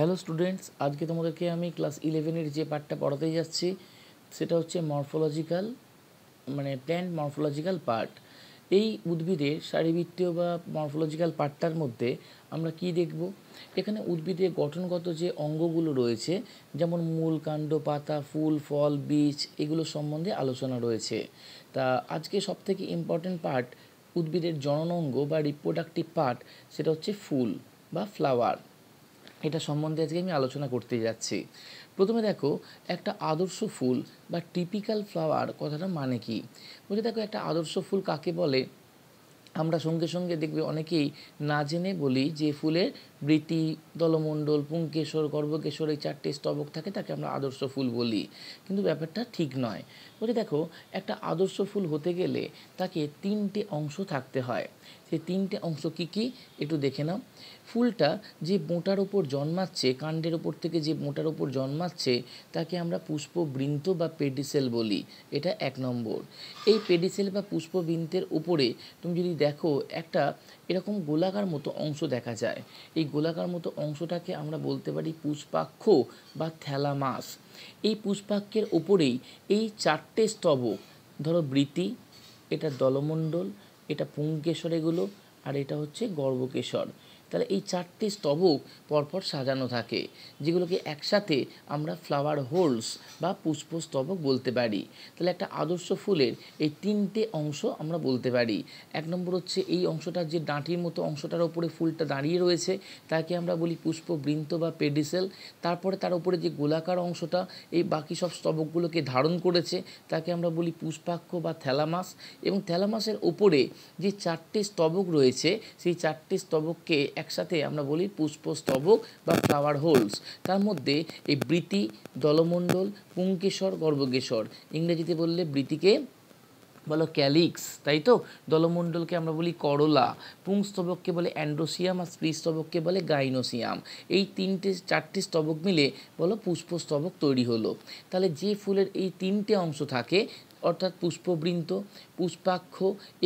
hello students আজকে তোমাদেরকে আমি ক্লাস ইলেভেনের যে পার্টটা পড়াতে যাচ্ছি সেটা হচ্ছে মরফোলজিক্যাল মানে প্ল্যান্ট মর্ফোলজিক্যাল পার্ট এই উদ্ভিদের শারীরবৃত্তীয় বা মরফোলজিক্যাল পার্টটার মধ্যে আমরা কি দেখব এখানে উদ্ভিদের গঠনগত যে অঙ্গগুলো রয়েছে যেমন মূল কাণ্ড পাতা ফুল ফল বীজ এগুলো সম্বন্ধে আলোচনা রয়েছে তা আজকে সবথেকে ইম্পর্টেন্ট পার্ট উদ্ভিদের জননঙ্গ বা রিপ্রোডাক্টিভ পার্ট সেটা হচ্ছে ফুল বা ফ্লাওয়ার এটা সম্বন্ধে আজকে আমি আলোচনা করতে যাচ্ছি প্রথমে দেখো একটা আদর্শ ফুল বা টিপিক্যাল ফ্লাওয়ার কথাটা মানে কি বলতে দেখো একটা আদর্শ ফুল কাকে বলে আমরা সঙ্গে সঙ্গে দেখবে অনেকেই না জেনে বলি যে ফুলের বৃতি দলমণ্ডল পুংকেশর গর্ভকেশ্বর এই চারটে স্তবক থাকে তাকে আমরা আদর্শ ফুল বলি কিন্তু ব্যাপারটা ঠিক নয় বলে দেখো একটা আদর্শ ফুল হতে গেলে তাকে তিনটে অংশ থাকতে হয় সেই তিনটে অংশ কি কি একটু দেখে নাও ফুলটা যে বোঁটার ওপর জন্মাচ্ছে কাণ্ডের ওপর থেকে যে বোঁটার ওপর জন্মাচ্ছে তাকে আমরা পুষ্পবৃন্ত বা পেডিসেল বলি এটা এক নম্বর এই পেডিসেল বা পুষ্পবৃন্তের উপরে তুমি যদি দেখো একটা এরকম গোলাকার মতো অংশ দেখা যায় এই গোলাকার মতো অংশটাকে আমরা বলতে পারি পুষ্পাক্ষ বা থ্যালামাস এই পুষ্পাক্ষের ওপরেই এই চারটে স্তবক ধরো বৃতি এটা দলমণ্ডল এটা পুঙ্কেশ্বর এগুলো আর এটা হচ্ছে গর্ভকেশর তাহলে এই চারটি স্তবক পরপর সাজানো থাকে যেগুলোকে একসাথে আমরা ফ্লাওয়ার হোলস বা পুষ্প স্তবক বলতে পারি তাহলে একটা আদর্শ ফুলের এই তিনটে অংশ আমরা বলতে পারি এক নম্বর হচ্ছে এই অংশটার যে ডাঁটির মতো অংশটার ওপরে ফুলটা দাঁড়িয়ে রয়েছে তাকে আমরা বলি পুষ্প বৃন্ত বা পেডিসেল তারপরে তার উপরে যে গোলাকার অংশটা এই বাকি সব স্তবকগুলোকে ধারণ করেছে তাকে আমরা বলি পুষ্পাক্ষ বা থ্যালামাস এবং থ্যালামাসের ওপরে যে চারটে স্তবক রয়েছে সেই চারটে স্তবককে একসাথে আমরা বলি পুষ্পস্তবক বা ফ্লাওয়ার হোলস তার মধ্যে এই বৃতি দলমণ্ডল পুঙ্কেশ্বর গর্ভকেশ্বর ইংরেজিতে বললে বৃতিকে বলো ক্যালিক্স তাই তো দলমণ্ডলকে আমরা বলি করলা পুংস্তবককে বলে অ্যান্ড্রোসিয়াম আর স্ত্রীস্তবককে বলে গাইনোসিয়াম এই তিনটে চারটি স্তবক মিলে বলো পুষ্পস্তবক তৈরি হলো তাহলে যে ফুলের এই তিনটে অংশ থাকে অর্থাৎ পুষ্পবৃন্ত পুষ্পাক্ষ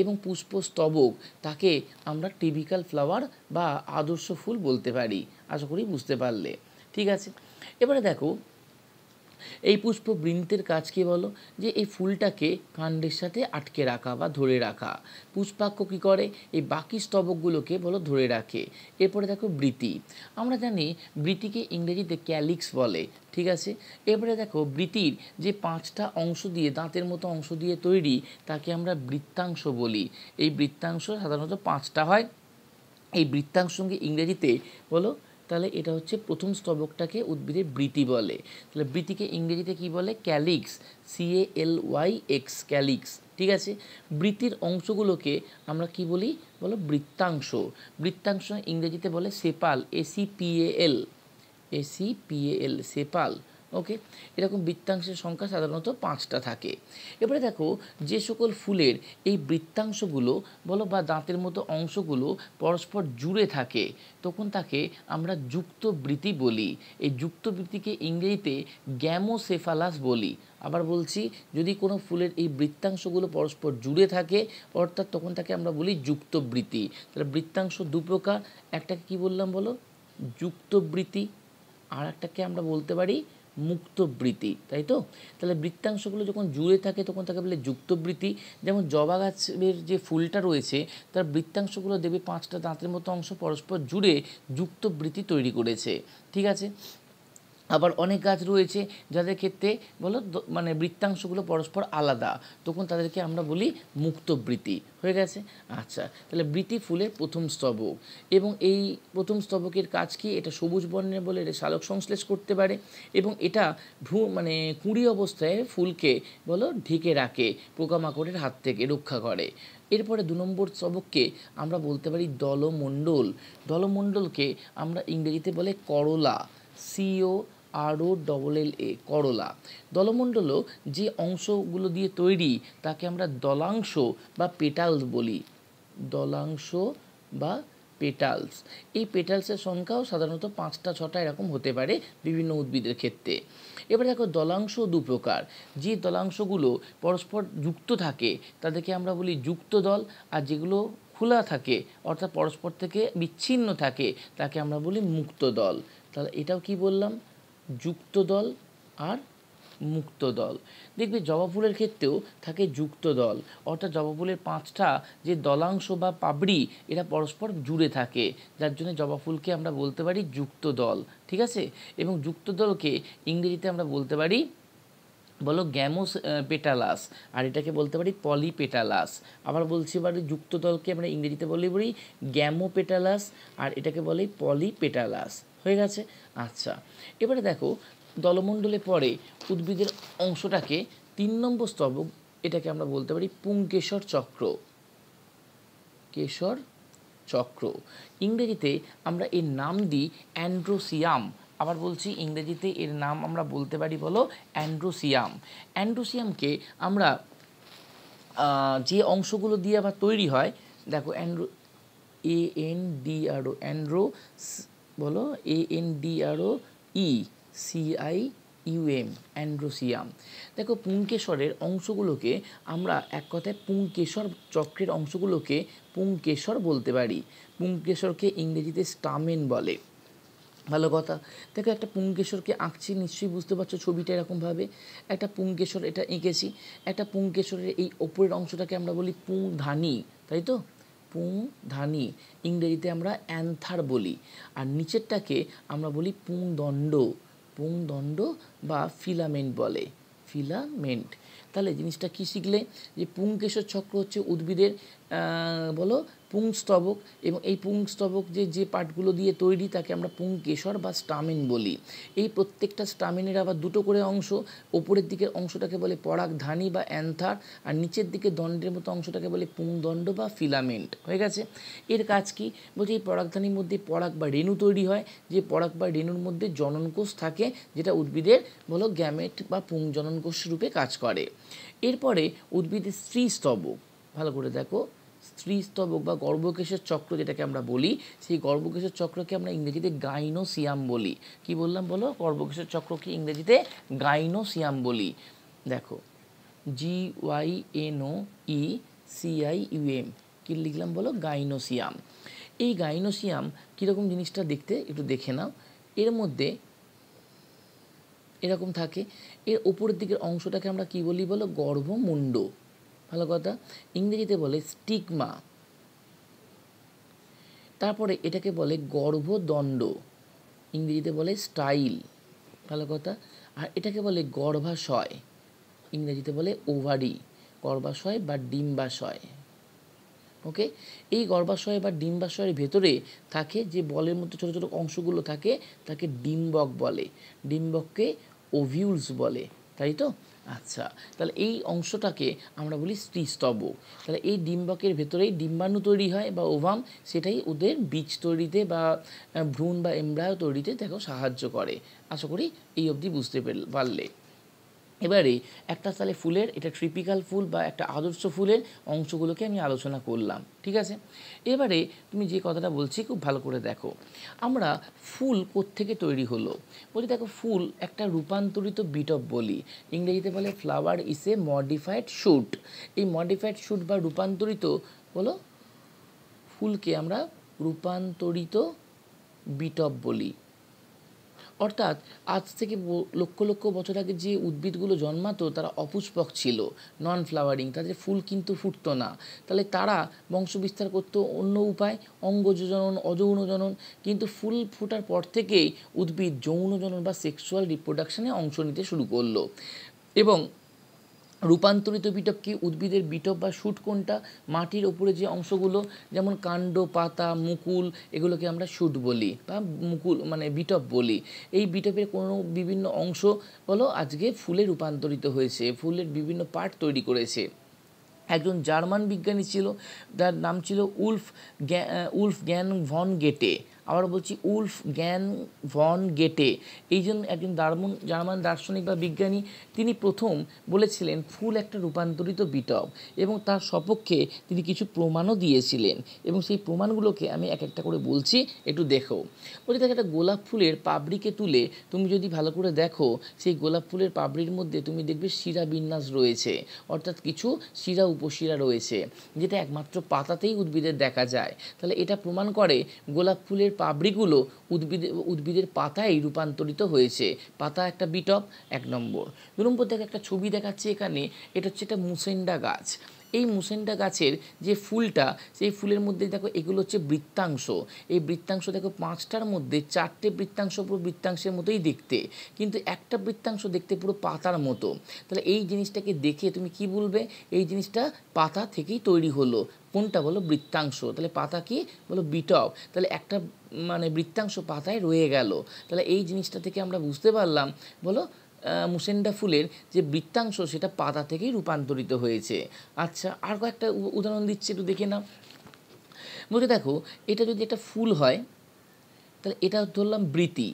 এবং পুষ্পস্তবক তাকে আমরা টিপিক্যাল ফ্লাওয়ার বা আদর্শ ফুল বলতে পারি আশা করি বুঝতে পারলে ঠিক আছে এবারে দেখো এই পুষ্প কাজ কী বলো যে এই ফুলটাকে কাণ্ডের সাথে আটকে রাখা বা ধরে রাখা পুষ্পাক্ষ কী করে এই বাকি স্তবকগুলোকে বলো ধরে রাখে এরপরে দেখো বৃতি আমরা জানি বৃতিকে ইংরেজিতে ক্যালিক্স বলে ঠিক আছে এরপরে দেখো বৃতির যে পাঁচটা অংশ দিয়ে দাঁতের মতো অংশ দিয়ে তৈরি তাকে আমরা বৃত্তাংশ বলি এই বৃত্তাংশ সাধারণত পাঁচটা হয় এই বৃত্তাংশ ইংরেজিতে বলো তাহলে এটা হচ্ছে প্রথম স্তবকটাকে উদ্ভিদের বৃতি বলে তাহলে বৃতিকে ইংরেজিতে কি বলে calyx A L Y X calyx ঠিক আছে বৃত্তির অংশগুলোকে আমরা কি বলি বলো বৃত্তাংশ বৃত্তাংশ ইংরেজিতে বলে সেপাল এসিপিএল এসিপিএল সেপাল ওকে এরকম বৃত্তাংশের সংখ্যা সাধারণত পাঁচটা থাকে এবারে দেখো যে সকল ফুলের এই বৃত্তাংশগুলো বলো বা দাঁতের মতো অংশগুলো পরস্পর জুড়ে থাকে তখন তাকে আমরা যুক্তবৃত্তি বলি এই যুক্তবৃত্তিকে ইংরেজিতে গ্যামোসেফালাস বলি আবার বলছি যদি কোনো ফুলের এই বৃত্তাংশগুলো পরস্পর জুড়ে থাকে অর্থাৎ তখন তাকে আমরা বলি যুক্তবৃত্তি তাহলে বৃত্তাংশ দু প্রকার একটাকে কী বললাম বলো যুক্তবৃত্তি আর একটাকে আমরা বলতে পারি মুক্তবৃতি তাই তো তাহলে বৃত্তাংশগুলো যখন জুড়ে থাকে তখন তাকে বলে যুক্তবৃতি যেমন জবা গাছের যে ফুলটা রয়েছে তার বৃত্তাংশগুলো দেবে পাঁচটা দাঁতের মতো অংশ পরস্পর জুড়ে যুক্তবৃতি তৈরি করেছে ঠিক আছে আবার অনেক গাছ রয়েছে যাদের ক্ষেত্রে বলো মানে বৃত্তাংশগুলো পরস্পর আলাদা তখন তাদেরকে আমরা বলি বৃতি হয়ে গেছে আচ্ছা তাহলে বৃতি ফুলের প্রথম স্তবক এবং এই প্রথম স্তবকের কাজ কি এটা সবুজ বর্ণের বলে এটা শালক সংশ্লেষ করতে পারে এবং এটা ভ্রু মানে কুঁড়ি অবস্থায় ফুলকে বলো ঢেকে রাখে পোকামাকড়ের হাত থেকে রক্ষা করে এরপরে দু নম্বর স্তবককে আমরা বলতে পারি দলমণ্ডল দলমণ্ডলকে আমরা ইংরেজিতে বলে করলা সিও আরও ডবল এল এ করলা দলমণ্ডল যে অংশগুলো দিয়ে তৈরি তাকে আমরা দলাংশ বা পেটালস বলি দলাংশ বা পেটালস এই পেটালসের সংখ্যাও সাধারণত পাঁচটা ছটা এরকম হতে পারে বিভিন্ন উদ্ভিদের ক্ষেত্রে এবার দেখো দলাংশ দু প্রকার যে দলাংশগুলো পরস্পর যুক্ত থাকে তাদেরকে আমরা বলি যুক্ত দল আর যেগুলো খোলা থাকে অর্থাৎ পরস্পর থেকে বিচ্ছিন্ন থাকে তাকে আমরা বলি মুক্ত দল তাহলে এটাও কি বললাম যুক্ত দল আর মুক্ত দল দেখবে জবা ফুলের ক্ষেত্রেও থাকে যুক্ত দল অর্থাৎ জবা ফুলের পাঁচটা যে দলাংশ বা পাবড়ি এরা পরস্পর জুড়ে থাকে যার জন্য জবা ফুলকে আমরা বলতে পারি যুক্ত দল ঠিক আছে এবং যুক্ত দলকে ইংরেজিতে আমরা বলতে পারি বলো গ্যামোস পেটালাস আর এটাকে বলতে পারি পলিপেটালাস আবার বলছি এবার যুক্ত দলকে আমরা ইংরেজিতে বলি বলি গ্যামো পেটালাস আর এটাকে বলি পলিপেটালাস হয়ে গেছে আচ্ছা এবারে দেখো দলমণ্ডলে পরে উদ্ভিদের অংশটাকে তিন নম্বর স্তবক এটাকে আমরা বলতে পারি পুংকেশর চক্র কেশর চক্র ইংরেজিতে আমরা এর নাম দিই অ্যান্ড্রোসিয়াম আবার বলছি ইংরেজিতে এর নাম আমরা বলতে পারি বলো অ্যান্ড্রোসিয়াম অ্যান্ড্রোসিয়ামকে আমরা যে অংশগুলো দিয়ে আবার তৈরি হয় দেখো andro A N D R O andro বলো A N D R O E C I U M androecium দেখো পুঙ্কেশ্বরের অংশগুলোকে আমরা এক কথায় পুঙ্কেশ্বর চক্রের অংশগুলোকে পুঙ্কেশ্বর বলতে পারি পুঙ্কেশ্বরকে ইংরেজিতে স্টামেন বলে ভালো কথা দেখো একটা পুঙ্কেশ্বরকে আঁকছি নিশ্চয়ই বুঝতে পারছো ছবিটা এরকমভাবে একটা পুঙ্কেশ্বর এটা এঁকেছি একটা পুঙ্কেশ্বরের এই ওপরের অংশটাকে আমরা বলি পুং ধানি তাই তো পুং ধানি ইংরেজিতে আমরা অ্যান্থার বলি আর নিচেরটাকে আমরা বলি পুং দণ্ড পুং দণ্ড বা ফিলামেন্ট বলে ফিলামেন্ট তাহলে জিনিসটা কী শিখলে যে পুংকেশর চক্র হচ্ছে উদ্ভিদের বলো পুংস্তবক এবং এই পুংস্তবক যে যে পার্টগুলো দিয়ে তৈরি তাকে আমরা পুংকেশর বা স্টামিন বলি এই প্রত্যেকটা স্টামিনের আবার দুটো করে অংশ ওপরের দিকের অংশটাকে বলে পরাগধানী বা অ্যান্থার আর নিচের দিকে দণ্ডের মতো অংশটাকে বলে পুংদণ্ড বা ফিলামেন্ট হয়ে গেছে এর কাজ কি বলছে এই পরাগধানীর মধ্যে পরাগ বা রেণু তৈরি হয় যে পরাগ বা রেণুর মধ্যে জননকোষ থাকে যেটা উদ্ভিদের বলো গ্যামেট বা পুং জননকোষ রূপে কাজ করে এরপরে উদ্ভিদের স্ত্রী স্তবক ভালো করে দেখো স্ত্রীস্তবক বা গর্ভকেশের চক্র যেটাকে আমরা বলি সেই গর্ভকেশের চক্রকে আমরা ইংরেজিতে গাইনোসিয়াম বলি কি বললাম বলো গর্ভকেশের চক্রকে ইংরেজিতে গাইনোসিয়াম বলি দেখো G Y N O E C I U M কি লিখলাম বলো গাইনোসিয়াম এই গাইনোসিয়াম কীরকম জিনিসটা দেখতে একটু দেখে নাও এর মধ্যে এরকম থাকে এর ওপরের দিকের অংশটাকে আমরা কি বলি বলো গর্ভমুণ্ড ভালো কথা ইংরেজিতে বলে স্টিকমা তারপরে এটাকে বলে গর্ভদণ্ড ইংরেজিতে বলে স্টাইল ভালো কথা আর এটাকে বলে গর্ভাশয় ইংরেজিতে বলে ওভারি গর্ভাশয় বা ডিম্বাশয় ওকে এই গর্ভাশয় বা ডিম্বাশয়ের ভেতরে থাকে যে বলের মধ্যে ছোটো ছোটো অংশগুলো থাকে তাকে ডিম্বক বলে ডিম্বককে ওভিউলস বলে তাই তো আচ্ছা তাহলে এই অংশটাকে আমরা বলি স্ত্রীস্তবক তাহলে এই ডিম্বকের ভেতরেই ডিম্বাণু তৈরি হয় বা ওভাম সেটাই ওদের বীজ তৈরিতে বা ভ্রূণ বা এমব্রায়ো তৈরিতে দেখো সাহায্য করে আশা করি এই অবধি বুঝতে পারলে এবারে একটা তাহলে ফুলের এটা ট্রিপিক্যাল ফুল বা একটা আদর্শ ফুলের অংশগুলোকে আমি আলোচনা করলাম ঠিক আছে এবারে তুমি যে কথাটা বলছি খুব ভালো করে দেখো আমরা ফুল কোত্থেকে তৈরি হলো বলি দেখো ফুল একটা রূপান্তরিত বিট অফ বলি ইংরেজিতে বলে flower is a modified shoot এই মডিফাইড শুট বা রূপান্তরিত বলো ফুলকে আমরা রূপান্তরিত বিট অফ বলি অর্থাৎ আজ থেকে লক্ষ লক্ষ বছর আগে যে উদ্ভিদগুলো জন্মাতো তারা অপুষ্পক ছিল নন ফ্লাওয়ারিং তাদের ফুল কিন্তু ফুটতো না তাহলে তারা বংশবিস্তার করতো অন্য উপায় অঙ্গজনন অযৌনজনন কিন্তু ফুল ফোটার পর থেকেই উদ্ভিদ যৌনজনন বা সেক্সুয়াল রিপ্রোডাকশানে অংশ নিতে শুরু করলো এবং রূপান্তরিত বিটপ কি উদ্ভিদের বিটপ বা শুট কোনটা মাটির ওপরে যে অংশগুলো যেমন কাণ্ড পাতা মুকুল এগুলোকে আমরা শুট বলি বা মুকুল মানে বিটপ বলি এই বিটপের কোনো বিভিন্ন অংশ বলো আজকে ফুলে রূপান্তরিত হয়েছে ফুলের বিভিন্ন পার্ট তৈরি করেছে একজন জার্মান বিজ্ঞানী ছিল তার নাম ছিল উলফ উলফ গ্যান ভন গেটে আবার বলছি উলফ জ্ঞান ভন গেটে এই জন্য একজন দার্মন জার্মান দার্শনিক বা বিজ্ঞানী তিনি প্রথম বলেছিলেন ফুল একটা রূপান্তরিত বিটব এবং তার সপক্ষে তিনি কিছু প্রমাণও দিয়েছিলেন এবং সেই প্রমাণগুলোকে আমি এক একটা করে বলছি একটু দেখো বলি দেখো একটা গোলাপ ফুলের পাবড়িকে তুলে তুমি যদি ভালো করে দেখো সেই গোলাপ ফুলের পাবড়ির মধ্যে তুমি দেখবে শিরা বিন্যাস রয়েছে অর্থাৎ কিছু শিরা উপশিরা রয়েছে যেটা একমাত্র পাতাতেই উদ্ভিদের দেখা যায় তাহলে এটা প্রমাণ করে গোলাপ ফুলের পাবড়িগুলো উদ্ভিদ উদ্ভিদের পাতায় রূপান্তরিত হয়েছে পাতা একটা বিটপ এক নম্বর দু নম্বর দেখে একটা ছবি দেখাচ্ছে এখানে এটা হচ্ছে একটা মুসেন্ডা গাছ এই মুসেন্ডা গাছের যে ফুলটা সেই ফুলের মধ্যে দেখো এগুলো হচ্ছে বৃত্তাংশ এই বৃত্তাংশ দেখো পাঁচটার মধ্যে চারটে বৃত্তাংশ পুরো বৃত্তাংশের মতোই দেখতে কিন্তু একটা বৃত্তাংশ দেখতে পুরো পাতার মতো তাহলে এই জিনিসটাকে দেখে তুমি কি বলবে এই জিনিসটা পাতা থেকেই তৈরি হলো কোনটা বলো বৃত্তাংশ তাহলে পাতা কি বলো বিটপ তাহলে একটা মানে বৃত্তাংশ পাতায় রয়ে গেল তাহলে এই জিনিসটা থেকে আমরা বুঝতে পারলাম বলো মুসেন্ডা ফুলের যে বৃত্তাংশ সেটা পাতা থেকেই রূপান্তরিত হয়েছে আচ্ছা আর কয়েকটা উদাহরণ দিচ্ছে একটু দেখে না বলতে দেখো এটা যদি একটা ফুল হয় তাহলে এটা ধরলাম বৃতি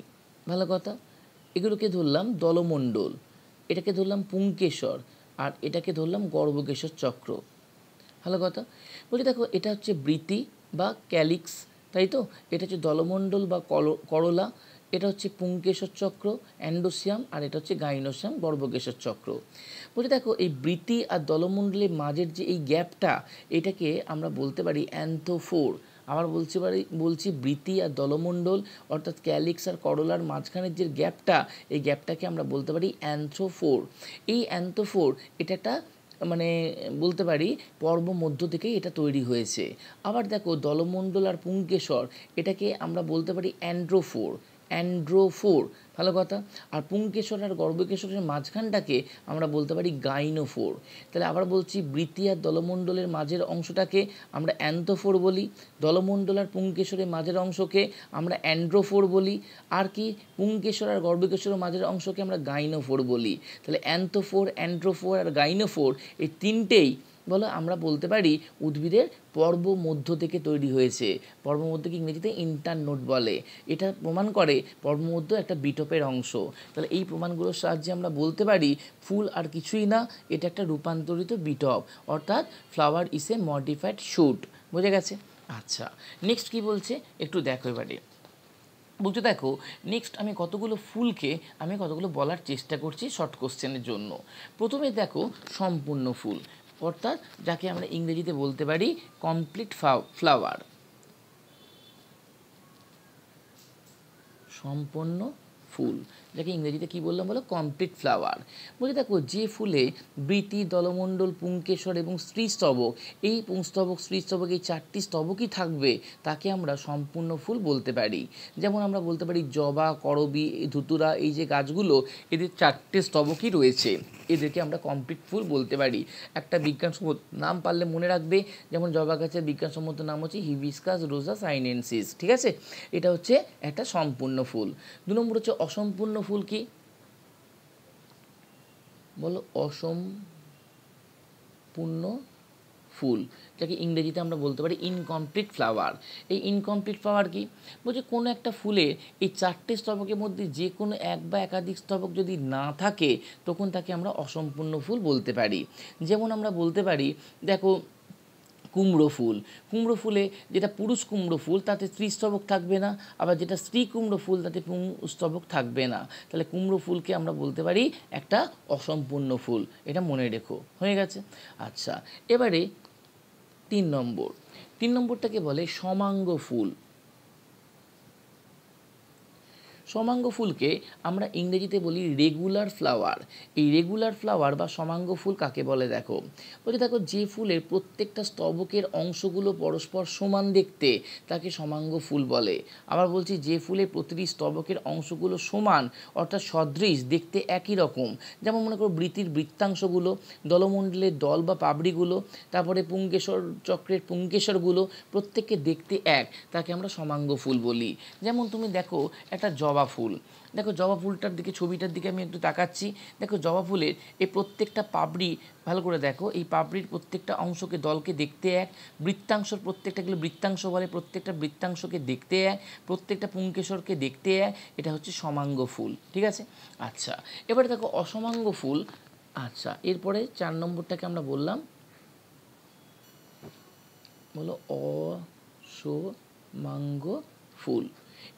ভালো কথা এগুলোকে ধরলাম দলমণ্ডল এটাকে ধরলাম পুঙ্কেশ্বর আর এটাকে ধরলাম গর্ভকেশ্বর চক্র ভালো কথা বলি দেখো এটা হচ্ছে বৃতি বা ক্যালিক্স তাই তো এটা হচ্ছে দলমণ্ডল বা করলা এটা হচ্ছে পুঙ্কেশ্বর চক্র অ্যান্ডোসিয়াম আর এটা হচ্ছে গাইনোসিয়াম গর্ভকেশ্বর চক্র বলছি দেখো এই বৃতি আর দলমণ্ডলের মাঝের যে এই গ্যাপটা এটাকে আমরা বলতে পারি অ্যান্থোফোর আবার বলছি পারি বলছি বৃতি আর দলমণ্ডল অর্থাৎ ক্যালিক্স আর করলার মাঝখানের যে গ্যাপটা এই গ্যাপটাকে আমরা বলতে পারি অ্যান্থ্রোফোর এই অ্যান্থোফোর এটা একটা মানে বলতে পারি পর্ব মধ্য থেকেই এটা তৈরি হয়েছে আবার দেখো দলমণ্ডল আর পুঙ্কেশ্বর এটাকে আমরা বলতে পারি অ্যান্ড্রোফোর অ্যান্ড্রোফোর ভালো কথা আর পুংকেশর আর গর্ভকেশ্বরের মাঝখানটাকে আমরা বলতে পারি গাইনোফোর তাহলে আবার বলছি বৃত্তি আর দলমণ্ডলের মাঝের অংশটাকে আমরা অ্যান্থোফোর বলি দলমণ্ডল আর পুংকেশরের মাঝের অংশকে আমরা অ্যান্ড্রোফোর বলি আর কি পুংকেশর আর গর্ভকেশ্বরের মাঝের অংশকে আমরা গাইনোফোর বলি তাহলে অ্যান্থোফোর অ্যান্ড্রোফোর আর গাইনোফোর এই তিনটেই বলো আমরা বলতে পারি উদ্ভিদের পর্ব মধ্য থেকে তৈরি হয়েছে পর্বমধ্যকে ইংরেজিতে ইন্টারনোট বলে এটা প্রমাণ করে পর্বমধ্য একটা বিটপের অংশ তাহলে এই প্রমাণগুলোর সাহায্যে আমরা বলতে পারি ফুল আর কিছুই না এটা একটা রূপান্তরিত বিটপ অর্থাৎ flower is a modified shoot বুঝে গেছে আচ্ছা নেক্সট কি বলছে একটু দেখো এবারে বলতে দেখো নেক্সট আমি কতগুলো ফুলকে আমি কতগুলো বলার চেষ্টা করছি শর্ট কোশ্চেনের জন্য প্রথমে দেখো সম্পূর্ণ ফুল অর্থাৎ যাকে আমরা ইংরেজিতে বলতে পারি কমপ্লিট ফ্লাওয়ার সম্পন্ন ফুল যাকে ইংরেজিতে কি বললাম বলো কমপ্লিট ফ্লাওয়ার বলে দেখো যে ফুলে বৃতি দলমণ্ডল পুঙ্কেশ্বর এবং স্ত্রীস্তবক এই পুংস্তবক স্ত্রীস্তবক এই চারটি স্তবকই থাকবে তাকে আমরা সম্পূর্ণ ফুল বলতে পারি যেমন আমরা বলতে পারি জবা করবি ধুতুরা এই যে গাছগুলো এদের চারটে স্তবকই রয়েছে এদেরকে আমরা কমপ্লিট ফুল বলতে পারি একটা বিজ্ঞানসম্মত নাম পারলে মনে রাখবে যেমন জবা গাছের বিজ্ঞানসম্মত নাম হচ্ছে হিবিসকাস রোজা সাইনেন্সিস ঠিক আছে এটা হচ্ছে একটা সম্পূর্ণ ফুল দু নম্বর হচ্ছে অসম্পূর্ণ ফুল কি বলো অসম্পূর্ণ ফুল যাকে ইংরেজিতে আমরা বলতে পারি ইনকমপ্লিট ফ্লাওয়ার এই ইনকমপ্লিট ফ্লাওয়ার কি বলছে কোনো একটা ফুলের এই চারটে স্তবকের মধ্যে যে কোনো এক বা একাধিক স্তবক যদি না থাকে তখন তাকে আমরা অসম্পূর্ণ ফুল বলতে পারি যেমন আমরা বলতে পারি দেখো কুমড়ো ফুল কুমড়ো ফুলে যেটা পুরুষ কুমড়ো ফুল তাতে স্ত্রীস্তবক থাকবে না আবার যেটা স্ত্রী কুমড়ো ফুল তাতে স্তবক থাকবে না তাহলে কুমড়ো ফুলকে আমরা বলতে পারি একটা অসম্পূর্ণ ফুল এটা মনে রেখো হয়ে গেছে আচ্ছা এবারে তিন নম্বর তিন নম্বরটাকে বলে সমাঙ্গ ফুল সমাঙ্গ ফুলকে আমরা ইংরেজিতে বলি রেগুলার ফ্লাওয়ার এই রেগুলার ফ্লাওয়ার বা সমাঙ্গ ফুল কাকে বলে দেখো বলছি দেখো যে ফুলের প্রত্যেকটা স্তবকের অংশগুলো পরস্পর সমান দেখতে তাকে সমাঙ্গ ফুল বলে আবার বলছি যে ফুলের প্রতিটি স্তবকের অংশগুলো সমান অর্থাৎ সদৃশ দেখতে একই রকম যেমন মনে করো বৃত্তির বৃত্তাংশগুলো দলমণ্ডলের দল বা পাবড়িগুলো তারপরে পুঙ্গেশ্বর চক্রের পুঙ্গেশ্বরগুলো প্রত্যেককে দেখতে এক তাকে আমরা সমাঙ্গ ফুল বলি যেমন তুমি দেখো একটা জবা জবা ফুল দেখো জবা ফুলটার দিকে ছবিটার দিকে আমি একটু তাকাচ্ছি দেখো জবা ফুলের এই প্রত্যেকটা পাবড়ি ভালো করে দেখো এই পাবড়ির প্রত্যেকটা অংশকে দলকে দেখতে এক বৃত্তাংশর প্রত্যেকটাগুলো বৃত্তাংশ বলে প্রত্যেকটা বৃত্তাংশকে দেখতে এক প্রত্যেকটা পুঙ্কেশ্বরকে দেখতে এক এটা হচ্ছে সমাঙ্গ ফুল ঠিক আছে আচ্ছা এবারে দেখো অসমাঙ্গ ফুল আচ্ছা এরপরে চার নম্বরটাকে আমরা বললাম বলো অসমাঙ্গ ফুল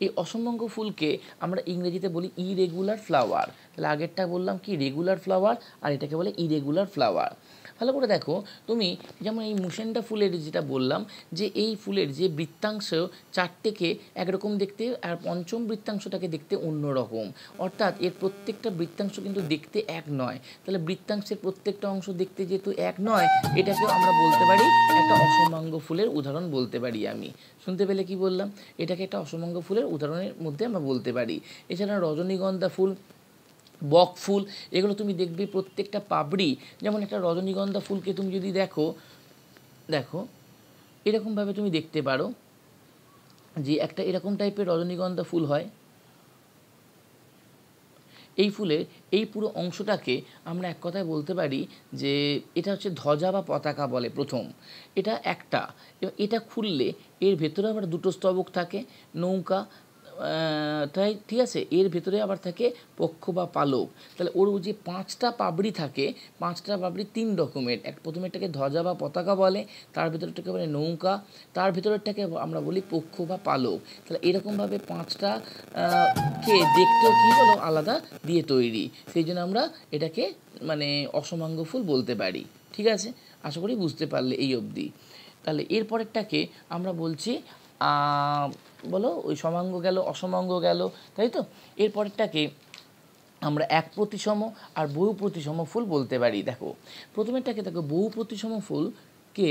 এই অসমঙ্গ ফুলকে আমরা ইংরেজিতে বলি ইরেগুলার ফ্লাওয়ার তাহলে আগেরটা বললাম কি রেগুলার ফ্লাওয়ার আর এটাকে বলে ইরেগুলার ফ্লাওয়ার ভালো করে দেখো তুমি যেমন এই মুসেন্ডা ফুলের যেটা বললাম যে এই ফুলের যে বৃত্তাংশ চারটেকে একরকম দেখতে আর পঞ্চম বৃত্তাংশটাকে দেখতে অন্যরকম অর্থাৎ এর প্রত্যেকটা বৃত্তাংশ কিন্তু দেখতে এক নয় তাহলে বৃত্তাংশের প্রত্যেকটা অংশ দেখতে যেহেতু এক নয় এটাকেও আমরা বলতে পারি একটা অসমাঙ্গ ফুলের উদাহরণ বলতে পারি আমি শুনতে পেলে কি বললাম এটাকে একটা অসমাঙ্গ ফুলের উদাহরণের মধ্যে আমরা বলতে পারি এছাড়া রজনীগন্ধা ফুল বক ফুল এগুলো তুমি দেখবে প্রত্যেকটা পাবড়ি যেমন একটা রজনীগন্ধা ফুলকে তুমি যদি দেখো দেখো এরকমভাবে তুমি দেখতে পারো যে একটা এরকম টাইপের রজনীগন্ধা ফুল হয় এই ফুলের এই পুরো অংশটাকে আমরা এক কথায় বলতে পারি যে এটা হচ্ছে ধ্বজা বা পতাকা বলে প্রথম এটা একটা এটা খুললে এর ভেতরে আবার দুটো স্তবক থাকে নৌকা তাই ঠিক আছে এর ভেতরে আবার থাকে পক্ষ বা পালক তাহলে ওর যে পাঁচটা পাবড়ি থাকে পাঁচটা পাবড়ি তিন রকমের এক প্রথমেরটাকে ধ্বজা বা পতাকা বলে তার ভেতরটাকে বলে নৌকা তার ভেতরেরটাকে আমরা বলি পক্ষ বা পালক তাহলে এরকমভাবে পাঁচটা কে দেখতেও কী হলো আলাদা দিয়ে তৈরি সেই জন্য আমরা এটাকে মানে অসমাঙ্গ ফুল বলতে পারি ঠিক আছে আশা করি বুঝতে পারলে এই অবধি তাহলে এরপরেরটাকে আমরা বলছি বলো ওই সমাঙ্গ গেল অসমাঙ্গ গেল তাই তো এরপরটাকে আমরা এক প্রতিসম আর বহু প্রতিসম ফুল বলতে পারি দেখো প্রথমেরটাকে দেখো বহু প্রতিসম ফুলকে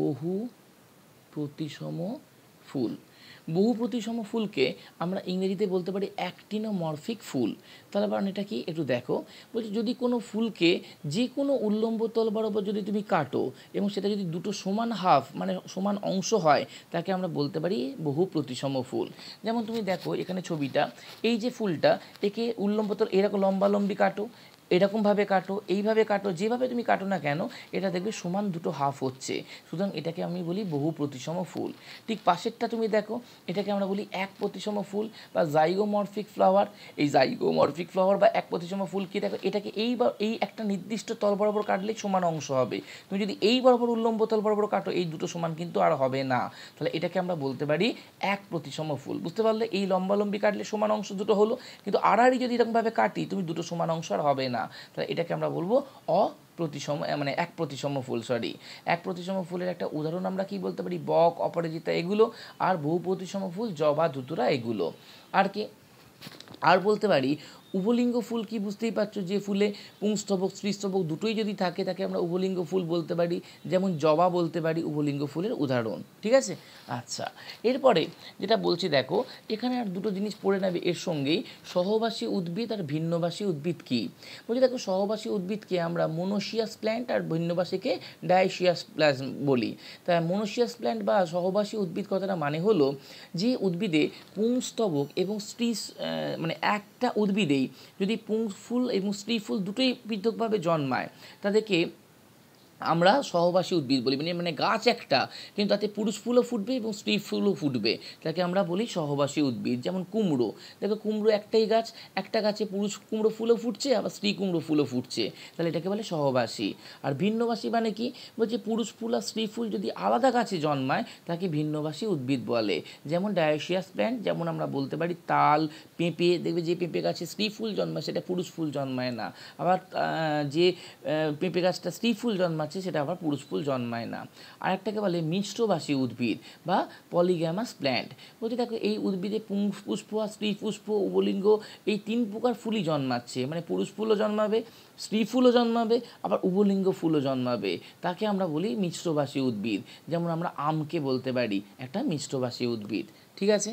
বহু প্রতিসম ফুল বহু প্রতিসম ফুলকে আমরা ইংরেজিতে বলতে পারি অ্যাক্টিনোমরফিক ফুল তাহলে কারণ এটা কি একটু দেখো বলছি যদি কোনো ফুলকে যে কোনো উল্লম্ব তলবার ওপর যদি তুমি কাটো এবং সেটা যদি দুটো সমান হাফ মানে সমান অংশ হয় তাকে আমরা বলতে পারি বহু প্রতিসম ফুল যেমন তুমি দেখো এখানে ছবিটা এই যে ফুলটা একে উল্লম্ব তল এরকম লম্বালম্বি কাটো এরকমভাবে কাটো এইভাবে কাটো যেভাবে তুমি কাটো না কেন এটা দেখবে সমান দুটো হাফ হচ্ছে সুতরাং এটাকে আমি বলি বহু প্রতিসম ফুল ঠিক পাশেরটা তুমি দেখো এটাকে আমরা বলি এক প্রতিসম ফুল বা জাইগোমরফিক ফ্লাওয়ার এই জাইগোমরফিক ফ্লাওয়ার বা এক প্রতিসম ফুল কি দেখো এটাকে এই এই একটা নির্দিষ্ট তল বরাবর কাটলে সমান অংশ হবে তুমি যদি এই বরাবর উল্লম্ব তল বরাবর কাটো এই দুটো সমান কিন্তু আর হবে না তাহলে এটাকে আমরা বলতে পারি এক প্রতিসম ফুল বুঝতে পারলে এই লম্বালম্বি কাটলে সমান অংশ দুটো হলো কিন্তু আড়াআড়ি যদি এরকমভাবে কাটি তুমি দুটো সমান অংশ আর হবে না না তাহলে এটাকে আমরা বলবো অপ্রতিসম মানে এক প্রতিসম ফুল সরি এক প্রতিসম ফুলের একটা উদাহরণ আমরা কি বলতে পারি বক অপরাজিতা এগুলো আর বহু প্রতিসম ফুল জবা ধুতুরা এগুলো আর কি আর বলতে পারি উপলিঙ্গ ফুল কি বুঝতেই পারছো যে ফুলে পুংস্তবক স্ত্রীস্তবক দুটোই যদি থাকে তাকে আমরা উপলিঙ্গ ফুল বলতে পারি যেমন জবা বলতে পারি উপলিঙ্গ ফুলের উদাহরণ ঠিক আছে আচ্ছা এরপরে যেটা বলছি দেখো এখানে আর দুটো জিনিস পড়ে নেবে এর সঙ্গেই সহবাসী উদ্ভিদ আর ভিন্নবাসী উদ্ভিদ কি বলছি দেখো সহবাসী উদ্ভিদকে আমরা মনোসিয়াস প্ল্যান্ট আর ভিন্নবাসীকে ডায়েশিয়াস প্লাস বলি তা মনোসিয়াস প্ল্যান্ট বা সহবাসী উদ্ভিদ কথাটা মানে হলো যে উদ্ভিদে পুংস্তবক এবং স্ত্রী মানে একটা উদ্ভিদে যদি পুংফুল এবং স্ত্রীফুল দুটোই পৃথকভাবে জন্মায় তাদেরকে আমরা সহবাসী উদ্ভিদ বলি মানে মানে গাছ একটা কিন্তু তাতে পুরুষ ফুলও ফুটবে এবং স্ত্রী ফুলও ফুটবে তাকে আমরা বলি সহবাসী উদ্ভিদ যেমন কুমড়ো দেখো কুমড়ো একটাই গাছ একটা গাছে পুরুষ কুমড়ো ফুলও ফুটছে আবার স্ত্রী কুমড়ো ফুলও ফুটছে তাহলে এটাকে বলে সহবাসী আর ভিন্নবাসী মানে কি বলছে পুরুষ ফুল আর স্ত্রী ফুল যদি আলাদা গাছে জন্মায় তাকে ভিন্নবাসী উদ্ভিদ বলে যেমন ডায়োসিয়াস প্ল্যান্ট যেমন আমরা বলতে পারি তাল পেঁপে দেখবে যে পেঁপে গাছে স্ত্রী ফুল জন্মায় সেটা পুরুষ ফুল জন্মায় না আবার যে পেঁপে গাছটা স্ত্রী ফুল জন্মায় আছে সেটা আবার পুরুষ ফুল জন্মায় না আরেকটাকে বলে মিশ্রবাসী উদ্ভিদ বা পলিগ্যামাস প্ল্যান্ট বলতে দেখো এই উদ্ভিদে পুষ্প আর স্ত্রী পুষ্প উবলিঙ্গ এই তিন প্রকার ফুলই জন্মাচ্ছে মানে পুরুষ ফুলও জন্মাবে স্ত্রী ফুলও জন্মাবে আবার উবলিঙ্গ ফুলও জন্মাবে তাকে আমরা বলি মিশ্রবাসী উদ্ভিদ যেমন আমরা আমকে বলতে পারি একটা মিশ্রবাসী উদ্ভিদ ঠিক আছে